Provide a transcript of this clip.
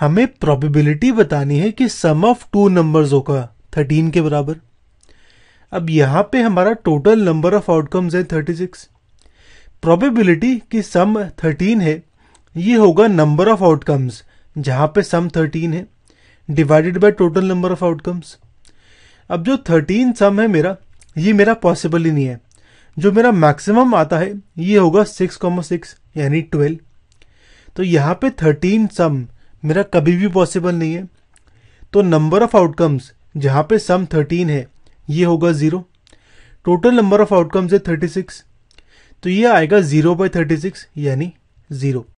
हमें प्रोबेबिलिटी बतानी है कि सम ऑफ टू नंबर्स होगा थर्टीन के बराबर अब यहाँ पे हमारा टोटल नंबर ऑफ आउटकम्स है थर्टी सिक्स प्रोबेबिलिटी कि सम थर्टीन है ये होगा नंबर ऑफ आउटकम्स जहाँ पे सम थर्टीन है divided by total number of outcomes अब जो थर्टीन सम है मेरा ये मेरा पॉसिबल ही नहीं है जो मेरा मैक्सिमम आता है ये होगा सिक्स सिक्स यानी ट्वेल्व तो यहाँ पे थर्टीन सम मेरा कभी भी पॉसिबल नहीं है तो नंबर ऑफ आउटकम्स जहां पे सम थर्टीन है ये होगा zero total number of outcomes है थर्टी सिक्स तो ये आएगा ज़ीरो बाय थर्टी सिक्स यानी ज़ीरो